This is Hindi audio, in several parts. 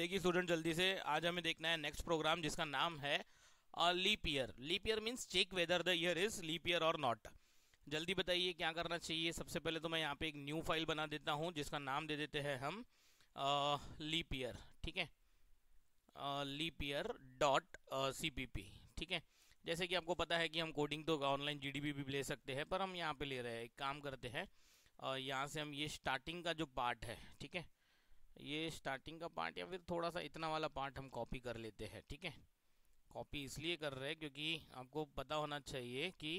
देखिए स्टूडेंट जल्दी से आज हमें देखना है नेक्स्ट प्रोग्राम जिसका नाम है leap year leap year means check whether the year is leap year और नॉट जल्दी बताइए क्या करना चाहिए सबसे पहले तो मैं यहाँ पे एक न्यू फाइल बना देता हूँ जिसका नाम दे देते हैं हम लीप ईयर ठीक है leap year dot C P P ठीक है जैसे कि आपको पता है कि हम कोडिंग तो ऑनलाइन जी डी भी ले सकते हैं पर हम यहाँ पे ले रहे हैं एक काम करते हैं यहाँ से हम ये स्टार्टिंग का जो पार्ट है ठीक है ये स्टार्टिंग का पार्ट या फिर थोड़ा सा इतना वाला पार्ट हम कॉपी कर लेते हैं ठीक है कॉपी इसलिए कर रहे हैं क्योंकि आपको पता होना चाहिए कि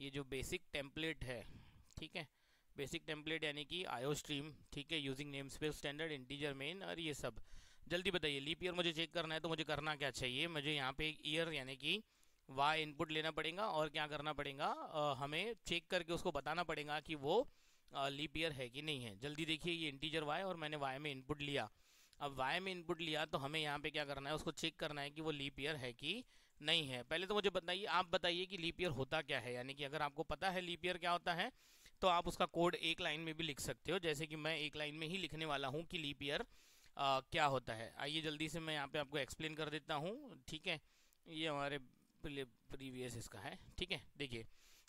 ये जो बेसिक टेम्पलेट है ठीक है बेसिक टेम्पलेट यानी कि आयो स्ट्रीम ठीक है using namespace standard integer main और ये सब जल्दी बताइए लीप ईयर मुझे चेक करना है तो मुझे करना क्या चाहिए मुझे यहाँ पे ईयर यानी कि वाई इनपुट लेना पड़ेगा और क्या करना पड़ेगा हमें चेक करके उसको बताना पड़ेगा कि वो लीप ईयर है कि नहीं है जल्दी देखिए ये इंटीजर वाई और मैंने वाई में इनपुट लिया अब वाई में इनपुट लिया तो हमें यहाँ पे क्या करना है उसको चेक करना है कि वो लीप ईयर है कि नहीं है पहले तो मुझे बताइए आप बताइए कि लीप ईयर होता क्या है यानी कि अगर आपको पता है लीप ईयर क्या होता है तो आप उसका कोड एक लाइन में भी लिख सकते हो जैसे कि मैं एक लाइन में ही लिखने वाला हूँ कि लीप ईयर क्या होता है आइए जल्दी से मैं यहाँ पर आपको एक्सप्लेन कर देता हूँ ठीक है ये हमारे प्रीवियस इसका है ठीक है देखिए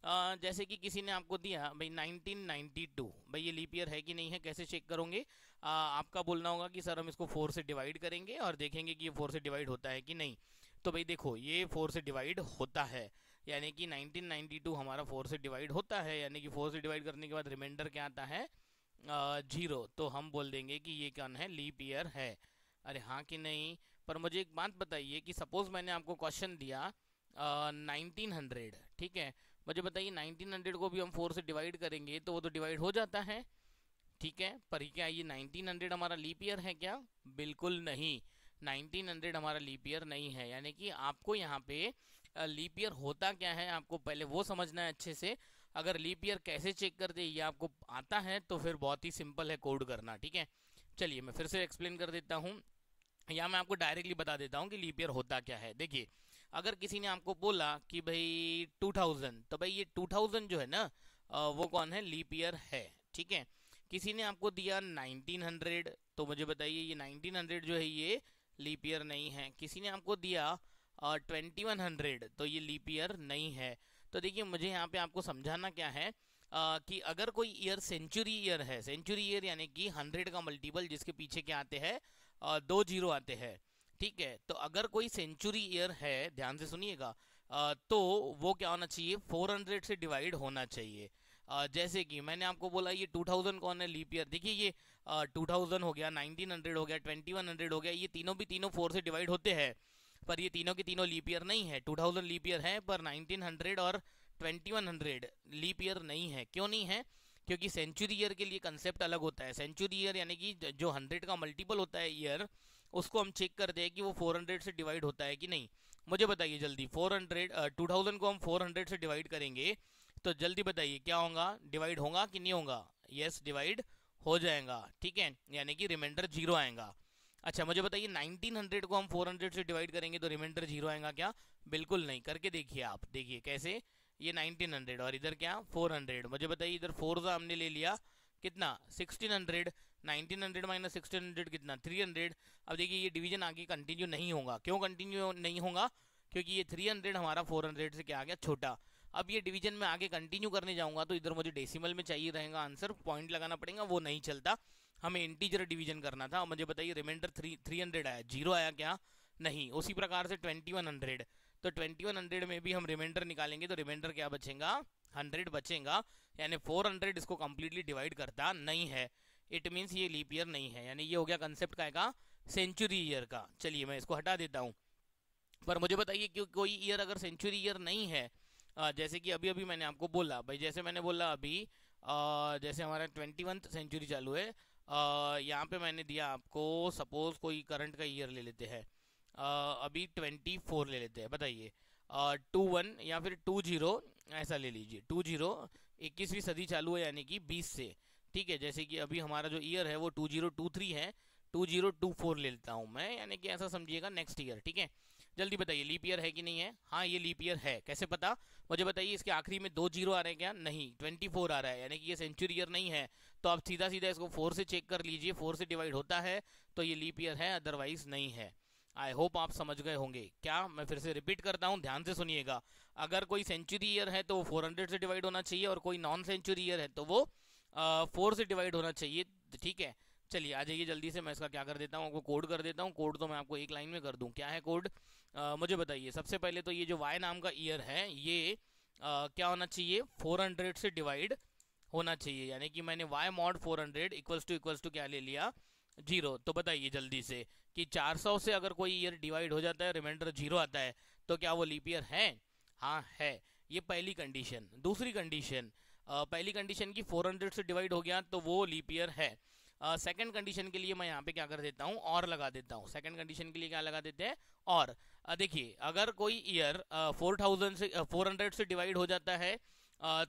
जैसे कि किसी ने आपको दिया भाई 1992 भाई ये लीप ईयर है कि नहीं है कैसे चेक करोगे आपका बोलना होगा कि सर हम इसको फोर से डिवाइड करेंगे और देखेंगे कि ये फोर से डिवाइड होता है कि नहीं तो भाई देखो ये फोर से डिवाइड होता है यानी कि 1992 हमारा फोर से डिवाइड होता है यानी कि फोर से डिवाइड करने के बाद रिमाइंडर क्या आता है जीरो तो हम बोल देंगे कि ये कौन है लीप ईयर है अरे हाँ कि नहीं पर मुझे एक बात बताइए कि सपोज़ मैंने आपको क्वेश्चन दिया नाइनटीन हंड्रेड ठीक है मुझे बताइए नाइनटीन हंड्रेड को भी हम फोर से डिवाइड करेंगे तो वो तो डिवाइड हो जाता है ठीक है पर क्या ये नाइनटीन हंड्रेड हमारा लीप ईयर है क्या बिल्कुल नहीं नाइनटीन हंड्रेड हमारा लीप ईयर नहीं है यानी कि आपको यहाँ पे लीप ईयर होता क्या है आपको पहले वो समझना है अच्छे से अगर लीप ईयर कैसे चेक कर दे ये आपको आता है तो फिर बहुत ही सिंपल है कोड करना ठीक है चलिए मैं फिर से एक्सप्लेन कर देता हूँ या मैं आपको डायरेक्टली बता देता हूँ कि लीप ईयर होता क्या है देखिए अगर किसी ने आपको बोला कि भाई 2000 तो भाई ये 2000 जो है ना वो कौन है लीप ईयर है ठीक है किसी ने आपको दिया 1900 तो मुझे बताइए ये 1900 जो है ये लीप ईयर नहीं है किसी ने आपको दिया ट्वेंटी वन हंड्रेड तो ये लीप ईयर नहीं है तो देखिए मुझे यहाँ पे आपको समझाना क्या है आ, कि अगर कोई ईयर सेंचुरी ईयर है सेंचुरी ईयर यानी कि हंड्रेड का मल्टीपल जिसके पीछे क्या आते हैं दो जीरो आते हैं ठीक है तो अगर कोई सेंचुरी ईयर है ध्यान से सुनिएगा तो वो क्या होना चाहिए 400 से डिवाइड होना चाहिए जैसे कि मैंने आपको बोला ये 2000 कौन है लीप ईयर देखिए ये 2000 हो गया 1900 हो गया 2100 हो गया ये तीनों भी तीनों फोर से डिवाइड होते हैं पर ये तीनों के तीनों लीप ईयर नहीं है 2000 लीप ईयर है पर 1900 और 2100 लीप ईयर नहीं है क्यों नहीं है क्योंकि सेंचुरी ईयर के लिए कंसेप्ट अलग होता है सेंचुरी ईयर यानी कि जो हंड्रेड का मल्टीपल होता है ईयर उसको हम चेक करते हैं कि वो फोर हंड्रेड से डिवाइड होता है कि नहीं मुझे बताइए जल्दी फोर हंड्रेड टू थाउजेंड को हम फोर हंड्रेड से डिवाइड करेंगे तो जल्दी बताइए क्या होगा डिवाइड होगा कि नहीं होगा यस डिवाइड हो जाएगा ठीक है यानी कि रिमाइंडर जीरो आएगा अच्छा मुझे बताइए 1900 को हम 400 से डिवाइड करेंगे तो रिमाइंडर जीरो आएगा क्या बिल्कुल नहीं करके देखिए आप देखिए कैसे ये 1900 और इधर क्या 400 मुझे बताइए इधर फोरजा हमने ले लिया कितना 1600 1900 माइनस 1600 कितना 300 अब देखिए ये डिवीजन आगे कंटिन्यू नहीं होगा क्यों कंटिन्यू नहीं होगा क्योंकि ये 300 हमारा 400 से क्या आ गया छोटा अब ये डिवीजन में आगे कंटिन्यू करने जाऊंगा तो इधर मुझे डेसिमल में चाहिए रहेगा आंसर पॉइंट लगाना पड़ेगा वो नहीं चलता हमें इंटीजर डिवीजन करना था मुझे बताइए रिमाइंडर थ्री थ्री हंड्रेड आया जीरो आया क्या नहीं उसी प्रकार से ट्वेंटी वन हंड्रेड तो 2100 में भी हम रिमाइंडर निकालेंगे तो रिमाइंडर क्या बचेगा 100 बचेगा यानी 400 इसको कम्प्लीटली डिवाइड करता नहीं है इट मीन्स ये लीप ईयर नहीं है यानी ये हो गया कंसेप्ट का, का सेंचुरी ईयर का चलिए मैं इसको हटा देता हूँ पर मुझे बताइए कि कोई ईयर अगर सेंचुरी ईयर नहीं है जैसे कि अभी अभी मैंने आपको बोला भाई जैसे मैंने बोला अभी जैसे हमारा ट्वेंटी सेंचुरी चालू है यहाँ पे मैंने दिया आपको सपोज कोई करंट का ईयर ले लेते हैं अभी ट्वेंटी फोर ले लेते हैं बताइए टू वन या फिर टू जीरो ऐसा ले लीजिए टू जीरो इक्कीसवीं सदी चालू है यानी कि बीस से ठीक है जैसे कि अभी हमारा जो ईयर है वो टू जीरो टू थ्री है टू जीरो टू फोर ले लेता हूँ मैं यानी कि ऐसा समझिएगा नेक्स्ट ईयर ठीक है जल्दी बताइए लीप ईयर है कि नहीं है हाँ ये लीप ईयर है कैसे पता मुझे बताइए इसके आखिरी में दो जीरो आ रहे हैं क्या नहीं ट्वेंटी फोर आ रहा है यानी कि ये सेंचुरी ईयर नहीं है तो आप सीधा सीधा इसको फोर से चेक कर लीजिए फोर से डिवाइड होता है तो ये लीप ईयर है अदरवाइज नहीं है आई होप आप समझ गए होंगे क्या मैं फिर से रिपीट करता हूँ ध्यान से सुनिएगा अगर कोई सेंचुरी ईयर है तो वो 400 से डिवाइड होना चाहिए और कोई नॉन सेंचुरी ईयर है तो वो फोर से डिवाइड होना चाहिए ठीक है चलिए आ जाइए जल्दी से मैं इसका क्या कर देता हूँ आपको कोड कर देता हूँ कोड तो मैं आपको एक लाइन में कर दूँ क्या है कोड आ, मुझे बताइए सबसे पहले तो ये जो वाई नाम का ईयर है ये आ, क्या होना चाहिए 400 से डिवाइड होना चाहिए यानी कि मैंने Y mod 400 equals to equals to क्या ले लिया जीरो तो बताइए जल्दी से कि 400 से अगर कोई ईयर डिवाइड हो जाता है रिमाइंडर जीरो आता है तो क्या वो लीप ईयर है हाँ है ये पहली कंडीशन दूसरी कंडीशन पहली कंडीशन की 400 से डिवाइड हो गया तो वो लीप ईयर है सेकंड कंडीशन के लिए मैं यहाँ पे क्या कर देता हूँ और लगा देता हूँ सेकंड कंडीशन के लिए क्या लगा देते हैं और देखिए अगर कोई ईयर फोर थाउजेंड से फोर हंड्रेड से डिवाइड हो जाता है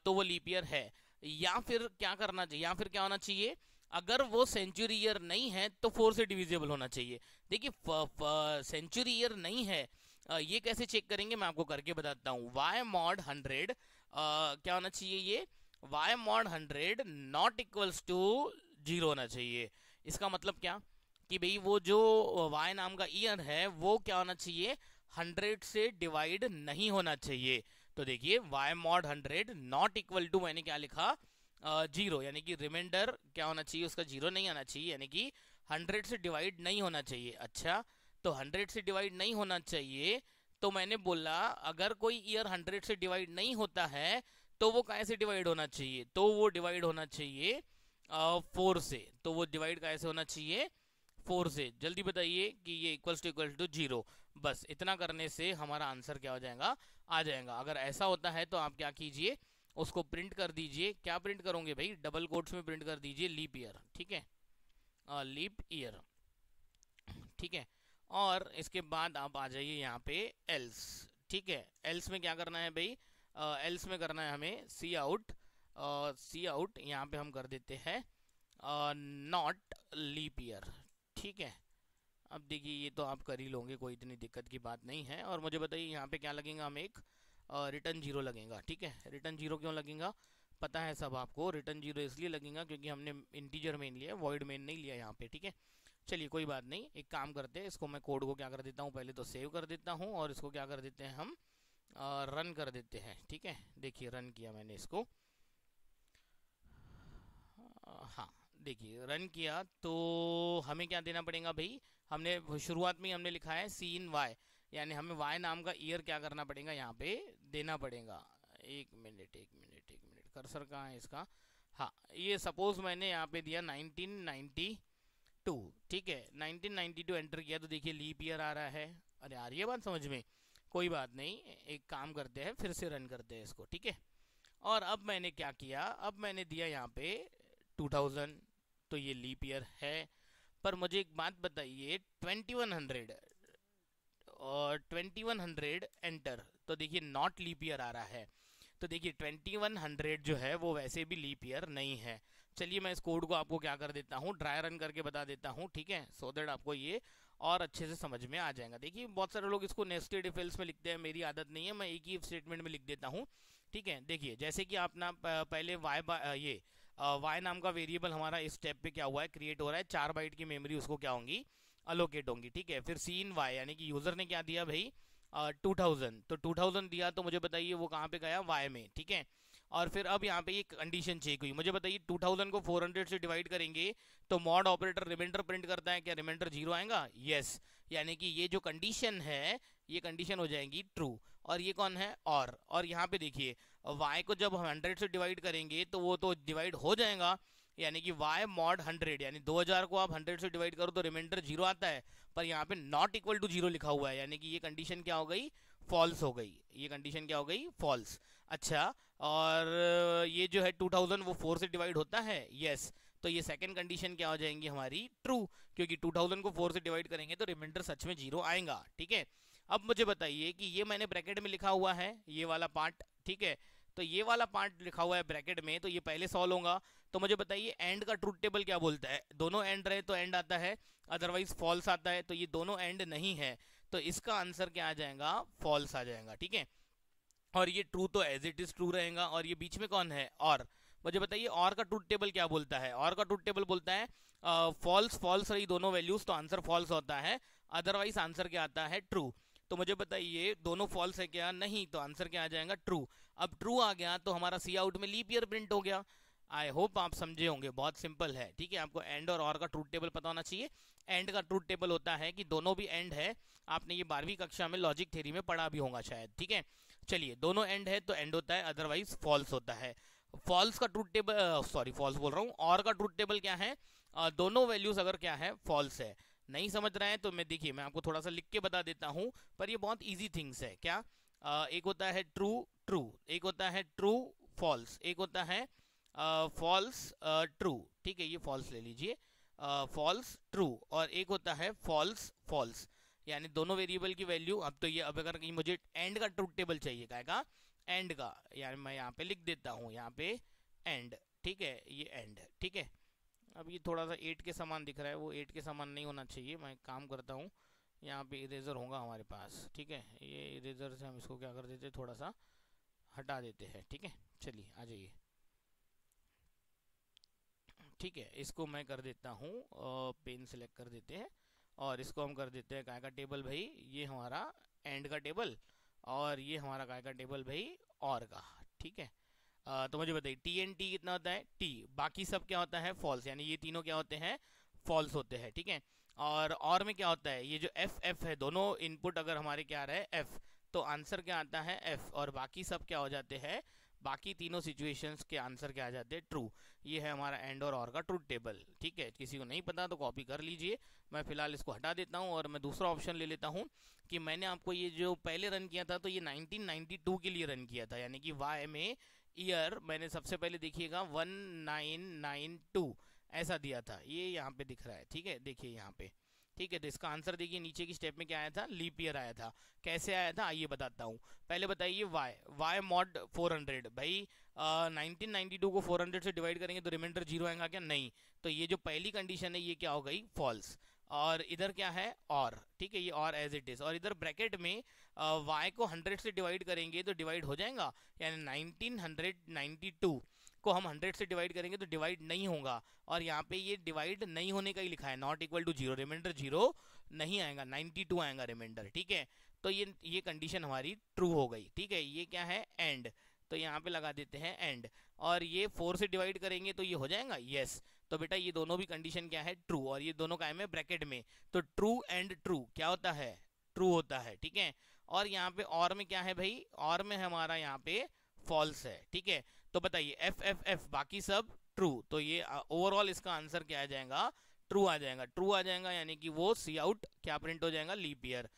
तो वो लीप ईयर है या फिर क्या करना चाहिए या फिर क्या होना चाहिए अगर वो सेंचुरी ईयर नहीं है तो फोर से डिविजिबल होना चाहिए देखिए सेंचुरी ईयर नहीं है आ, ये कैसे चेक करेंगे मैं आपको करके बताता हूँ वाई मॉड हंड्रेड क्या होना चाहिए ये Y mod hundred not equals to zero होना चाहिए इसका मतलब क्या कि भाई वो जो वाई नाम का ईयर है वो क्या होना चाहिए हंड्रेड से डिवाइड नहीं होना चाहिए तो देखिए Y mod hundred not equal to मैंने क्या लिखा जीरो यानी कि रिमाइंडर क्या होना चाहिए उसका जीरो नहीं आना चाहिए यानी कि हंड्रेड से डिवाइड नहीं होना चाहिए अच्छा तो हंड्रेड से डिवाइड नहीं होना चाहिए तो मैंने बोला अगर कोई ईयर हंड्रेड से डिवाइड नहीं होता है तो वो कैसे डिवाइड होना चाहिए तो वो डिवाइड होना चाहिए फोर से तो वो डिवाइड कैसे होना चाहिए फोर से जल्दी बताइए कि ये equals to equal to zero बस इतना करने से हमारा आंसर क्या हो जाएगा आ जाएगा अगर ऐसा होता है तो आप क्या कीजिए उसको प्रिंट कर दीजिए क्या प्रिंट करोगे भाई डबल कोट्स में प्रिंट कर दीजिए लीप ईयर ठीक है लीप ईयर ठीक है और इसके बाद आप आ जाइए यहाँ पे एल्स ठीक है एल्स में क्या करना है भाई एल्स में करना है हमें सी आउट सी आउट यहाँ पे हम कर देते हैं नॉट लीप ईयर ठीक है अब देखिए ये तो आप कर ही लोगे कोई इतनी दिक्कत की बात नहीं है और मुझे बताइए यहाँ पे क्या लगेगा हम एक uh, रिटर्न जीरो लगेगा ठीक है रिटर्न जीरो क्यों लगेगा पता है सब आपको रिटर्न जीरो इसलिए लगेगा क्योंकि हमने इंटीजर मेन लिया वॉइड मेन नहीं लिया यहाँ पे ठीक है चलिए कोई बात नहीं एक काम करते हैं इसको मैं कोड को क्या कर देता हूँ पहले तो सेव कर देता हूँ और इसको क्या कर देते हैं हम रन कर देते हैं ठीक है देखिए रन किया मैंने इसको हाँ देखिए रन किया तो हमें क्या देना पड़ेगा भाई हमने शुरुआत में हमने लिखा है सी इन वाई यानी हमें वाई नाम का ईयर क्या करना पड़ेगा यहाँ पे देना पड़ेगा एक मिनट एक मिनट एक मिनट कर्सर कहाँ है इसका हाँ ये सपोज मैंने यहाँ पे दिया 1992 ठीक है 1992 एंटर किया तो देखिए लीप ईयर आ रहा है अरे आ रही है बात समझ में कोई बात नहीं एक काम करते हैं फिर से रन करते हैं इसको ठीक है और अब मैंने क्या किया अब मैंने दिया यहाँ पे 2000 तो ये लीप ईयर है पर मुझे एक बात बताइए 2100 ट्वेंटी वन हंड्रेड एंटर तो देखिए नॉट लीप ईयर आ रहा है तो देखिए ट्वेंटी वन हंड्रेड जो है वो वैसे भी लीप ईयर नहीं है चलिए मैं इस कोड को आपको क्या कर देता हूँ ड्राई रन करके बता देता हूँ ठीक है सो so आपको ये और अच्छे से समझ में आ जाएगा देखिए बहुत सारे लोग इसको नेस्टेड डिफेल्स में लिखते हैं मेरी आदत नहीं है मैं एक ही स्टेटमेंट में लिख देता हूँ ठीक है देखिए जैसे कि आप ना पहले वाई ये वाई नाम का वेरिएबल हमारा इस स्टेप पे क्या हुआ है क्रिएट हो रहा है चार बाइट की मेमोरी उसको क्या होंगी अलोकेट होंगी ठीक है फिर सी इन वाई यानी कि यूजर ने क्या दिया भाई टू थाउजेंड तो टू थाउजेंड दिया तो मुझे बताइए वो कहाँ पे गया वाई में ठीक है और फिर अब यहाँ पे ये कंडीशन चेक हुई मुझे बताइए टू थाउजेंड को फोर हंड्रेड से डिवाइड करेंगे तो मॉड ऑपरेटर रिमाइंडर प्रिंट करता है क्या रिमाइंडर जीरो आएगा यस यानी कि ये जो कंडीशन है ये कंडीशन हो जाएगी ट्रू और ये कौन है और और यहाँ पे देखिए वाई को जब हम हंड्रेड से डिवाइड करेंगे तो वो तो डिवाइड हो जाएगा यानी कि y मॉड 100 यानी 2000 को आप 100 से डिवाइड करो तो रिमाइंडर जीरो आता है पर यहाँ पे नॉट इक्वल टू जीरो लिखा हुआ है यानी कि ये कंडीशन क्या हो गई फॉल्स हो गई ये कंडीशन क्या हो गई फॉल्स अच्छा और ये जो है 2000 वो 4 से डिवाइड होता है यस yes. तो ये सेकंड कंडीशन क्या हो जाएंगी हमारी ट्रू क्योंकि 2000 को 4 से डिवाइड करेंगे तो रिमाइंडर सच में जीरो आएगा ठीक है अब मुझे बताइए कि ये मैंने ब्रैकेट में लिखा हुआ है ये वाला पार्ट ठीक है तो ये वाला पार्ट लिखा हुआ है ब्रैकेट में तो ये पहले सॉल्व होगा तो मुझे बताइए एंड का ट्रूथ टेबल क्या बोलता है दोनों एंड रहे तो एंड आता है अदरवाइज फॉल्स आता है तो ये दोनों एंड नहीं है तो इसका आंसर क्या आ जाएगा फॉल्स आ जाएगा ठीक है और ये ट्रू तो एज इट इज ट्रू रहेगा और ये बीच में कौन है और मुझे बताइए और का ट्रूथ टेबल क्या बोलता है और का ट्रूथ टेबल बोलता है फॉल्स फॉल्स रही दोनों वैल्यूज तो आंसर फॉल्स होता है अदरवाइज आंसर क्या आता है ट्रू तो मुझे बताइए दोनों फॉल्स है क्या नहीं तो आंसर क्या आ जाएगा ट्रू अब ट्रू आ गया तो हमारा सी आउट में लीप ईयर प्रिंट हो गया आई होप आप समझे होंगे बहुत सिंपल है ठीक है आपको एंड और और का ट्रूथ टेबल पता होना चाहिए एंड का ट्रूथ टेबल होता है कि दोनों भी एंड है आपने ये बारहवीं कक्षा में लॉजिक थ्योरी में पढ़ा भी होगा शायद ठीक है चलिए दोनों एंड है तो एंड होता है अदरवाइज फॉल्स होता है फॉल्स का ट्रूथ टेबल सॉरी फॉल्स बोल रहा हूँ और का ट्रूथ टेबल क्या है uh, दोनों वैल्यूज अगर क्या है फॉल्स है नहीं समझ रहे हैं तो मैं देखिए मैं आपको थोड़ा सा लिख के बता देता हूँ पर ये बहुत ईजी थिंग्स है क्या एक होता है ट्रू ट्रू एक होता है ट्रू फॉल्स एक होता है फॉल्स ट्रू ठीक है ये फॉल्स ले लीजिए फॉल्स ट्रू और एक होता है फॉल्स फॉल्स यानी दोनों वेरिएबल की वैल्यू अब तो ये अब अगर कहीं मुझे एंड का ट्रूथ टेबल चाहिए क्या का एंड का यानी मैं यहाँ पे लिख देता हूँ यहाँ पे एंड ठीक है ये एंड ठीक है अब ये थोड़ा सा एट के समान दिख रहा है वो एट के समान नहीं होना चाहिए मैं काम करता हूँ यहाँ पे इरेज़र होगा हमारे पास ठीक है ये इरेज़र से हम इसको क्या कर देते हैं थोड़ा सा हटा देते हैं ठीक है चलिए आ जाइए ठीक है इसको मैं कर देता हूँ पेन सेलेक्ट कर देते हैं और इसको हम कर देते हैं काय का टेबल भाई ये हमारा एंड का टेबल और ये हमारा काय का टेबल भाई और का ठीक है तो मुझे बताइए टी एन टी कितना होता है टी बाकी सब क्या होता है फॉल्स यानी ये तीनों क्या होते हैं फॉल्स होते हैं ठीक है थीके? और और में क्या होता है ये जो एफ एफ है दोनों इनपुट अगर हमारे क्या आ रहा है एफ तो आंसर क्या आता है एफ और बाकी सब क्या हो जाते हैं बाकी तीनों सिचुएशंस के आंसर क्या आ जाते हैं ट्रू ये है हमारा एंड और और का ट्रू टेबल ठीक है किसी को नहीं पता तो कॉपी कर लीजिए मैं फिलहाल इसको हटा देता हूँ और मैं दूसरा ऑप्शन ले लेता हूँ कि मैंने आपको ये जो पहले रन किया था तो ये 1992 के लिए रन किया था यानी कि वाई में ईयर मैंने सबसे पहले देखिएगा टू ऐसा दिया था ये यहाँ पे दिख रहा है ठीक है देखिए यहाँ पे ठीक है तो इसका आंसर देखिए नीचे की स्टेप में क्या आया था लीप ईयर आया था कैसे आया था आइए बताता हूँ पहले बताइए वाई वाई मॉड 400 भाई आ, 1992 को 400 से डिवाइड करेंगे तो रिमाइंडर जीरो आएगा क्या नहीं तो ये जो पहली कंडीशन है ये क्या हो गई फॉल्स और इधर क्या है और ठीक है ये और एज इट इज़ और इधर ब्रैकेट में वाई को हंड्रेड से डिवाइड करेंगे तो डिवाइड हो जाएगा यानी नाइनटीन को हम हंड्रेड से डिवाइड करेंगे तो डिवाइड नहीं होगा और यहाँ पे ये डिवाइड नहीं होने का ही लिखा है not equal to zero remainder zero नहीं आएगा नाइनटी टू आएगा रिमाइंडर ठीक है तो ये ये कंडीशन हमारी ट्रू हो गई ठीक है ये क्या है एंड तो यहाँ पे लगा देते हैं एंड और ये फोर से डिवाइड करेंगे तो ये हो जाएगा यस yes. तो बेटा ये दोनों भी कंडीशन क्या है ट्रू और ये दोनों कायम है ब्रैकेट में तो ट्रू एंड ट्रू क्या होता है ट्रू होता है ठीक है और यहाँ पे और में क्या है भाई और में हमारा यहाँ पे फॉल्स है ठीक है तो बताइए एफ एफ एफ बाकी सब ट्रू तो ये ओवरऑल इसका आंसर क्या आ जाएगा ट्रू आ जाएगा ट्रू आ जाएगा यानी कि वो सी आउट क्या प्रिंट हो जाएगा लीप ईयर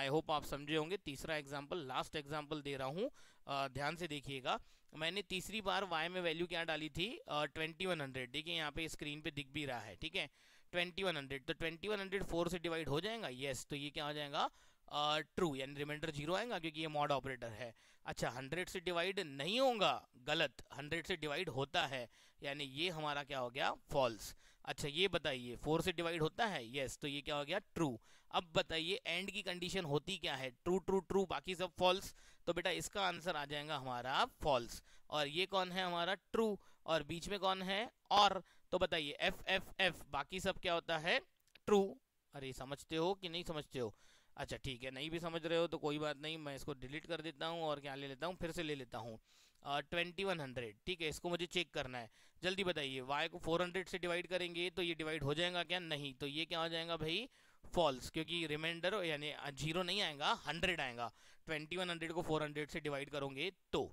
आई होप आप समझे होंगे तीसरा एग्जाम्पल लास्ट एग्जाम्पल दे रहा हूँ ध्यान से देखिएगा मैंने तीसरी बार वाई में वैल्यू क्या डाली थी ट्वेंटी वन हंड्रेड ठीक है यहाँ पे स्क्रीन पे दिख भी रहा है ठीक है ट्वेंटी वन हंड्रेड तो ट्वेंटी वन हंड्रेड फोर से डिवाइड हो जाएगा येस yes, तो ये क्या हो जाएगा ट्रू यानी रिमाइंडर जीरो आएगा क्योंकि ये मॉड ऑपरेटर है अच्छा हंड्रेड से डिवाइड नहीं होगा गलत हंड्रेड से डिवाइड होता है यानी ये हमारा क्या हो गया फॉल्स अच्छा ये बताइए फोर से डिवाइड होता है यस yes, तो ये क्या हो गया ट्रू अब बताइए एंड की कंडीशन होती क्या है ट्रू ट्रू ट्रू बाकी सब फॉल्स तो बेटा इसका आंसर आ जाएगा हमारा फॉल्स और ये कौन है हमारा ट्रू और बीच में कौन है और तो बताइए एफ एफ एफ बाकी सब क्या होता है ट्रू अरे समझते हो कि नहीं समझते हो अच्छा ठीक है नहीं भी समझ रहे हो तो कोई बात नहीं मैं इसको डिलीट कर देता हूँ और क्या ले लेता हूँ फिर से ले लेता हूँ ट्वेंटी वन हंड्रेड ठीक है इसको मुझे चेक करना है जल्दी बताइए वाई को फोर हंड्रेड से डिवाइड करेंगे तो ये डिवाइड हो जाएगा क्या नहीं तो ये क्या हो जाएगा भाई फॉल्स क्योंकि रिमाइंडर यानी जीरो नहीं आएगा हंड्रेड आएगा ट्वेंटी वन हंड्रेड को फोर हंड्रेड से डिवाइड करोगे तो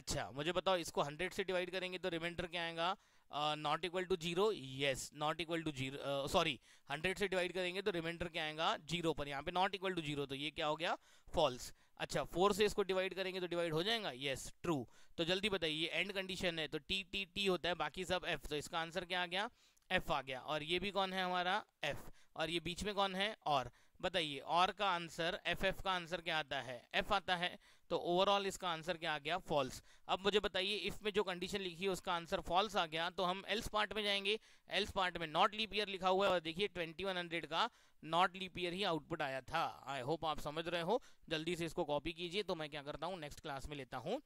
अच्छा मुझे बताओ इसको हंड्रेड से डिवाइड करेंगे तो रिमाइंडर क्या आएगा not equal to zero yes not equal to zero sorry hundred से डिवाइड करेंगे तो रिमाइंडर क्या आएगा जीरो पर यहाँ पे नॉट इक्वल टू जीरो तो ये क्या हो गया फॉल्स अच्छा फोर से इसको डिवाइड करेंगे तो डिवाइड हो जाएगा यस yes, ट्रू तो जल्दी बताइए ये एंड कंडीशन है तो टी टी टी होता है बाकी सब एफ तो इसका आंसर क्या आ गया एफ आ गया और ये भी कौन है हमारा एफ और ये बीच में कौन है और बताइए और का आंसर एफ एफ का आंसर क्या आता है एफ आता है तो ओवरऑल इसका आंसर क्या आ गया फॉल्स अब मुझे बताइए इफ में जो कंडीशन लिखी है उसका आंसर फॉल्स आ गया तो हम एल्स पार्ट में जाएंगे एल्स पार्ट में नॉट लीप ईयर लिखा हुआ है और देखिए 2100 का नॉट लीप ईयर ही आउटपुट आया था आई होप आप समझ रहे हो जल्दी से इसको कॉपी कीजिए तो मैं क्या करता हूँ नेक्स्ट क्लास में लेता हूँ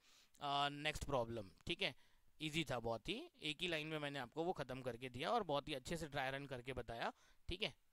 नेक्स्ट प्रॉब्लम ठीक है ईजी था बहुत ही एक ही लाइन में मैंने आपको वो ख़त्म करके दिया और बहुत ही अच्छे से ड्राई रन करके बताया ठीक है